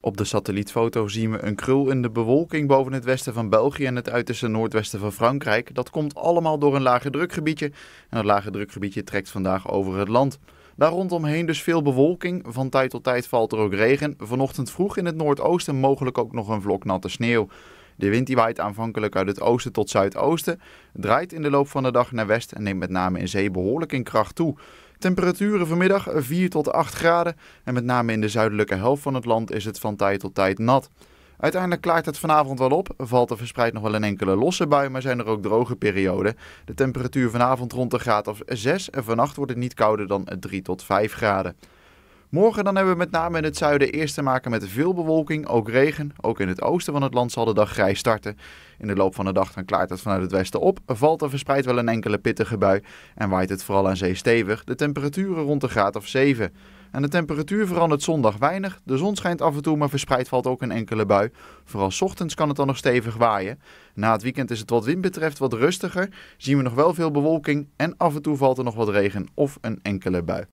Op de satellietfoto zien we een krul in de bewolking boven het westen van België en het uiterste noordwesten van Frankrijk. Dat komt allemaal door een lage drukgebiedje. En dat lage drukgebiedje trekt vandaag over het land. Daar rondomheen dus veel bewolking. Van tijd tot tijd valt er ook regen. Vanochtend vroeg in het noordoosten mogelijk ook nog een vlok natte sneeuw. De wind die waait aanvankelijk uit het oosten tot zuidoosten, draait in de loop van de dag naar west en neemt met name in zee behoorlijk in kracht toe. Temperaturen vanmiddag 4 tot 8 graden en met name in de zuidelijke helft van het land is het van tijd tot tijd nat. Uiteindelijk klaart het vanavond wel op. Valt er verspreid nog wel een enkele losse bui, maar zijn er ook droge perioden. De temperatuur vanavond rond de graad of 6 en vannacht wordt het niet kouder dan 3 tot 5 graden. Morgen dan hebben we met name in het zuiden eerst te maken met veel bewolking, ook regen. Ook in het oosten van het land zal de dag grijs starten. In de loop van de dag dan klaart het vanuit het westen op, valt er verspreid wel een enkele pittige bui en waait het vooral aan zee stevig. De temperaturen rond de graad of 7. En de temperatuur verandert zondag weinig. De zon schijnt af en toe, maar verspreid valt ook een enkele bui. Vooral ochtends kan het dan nog stevig waaien. Na het weekend is het wat wind betreft wat rustiger. Zien we nog wel veel bewolking en af en toe valt er nog wat regen of een enkele bui.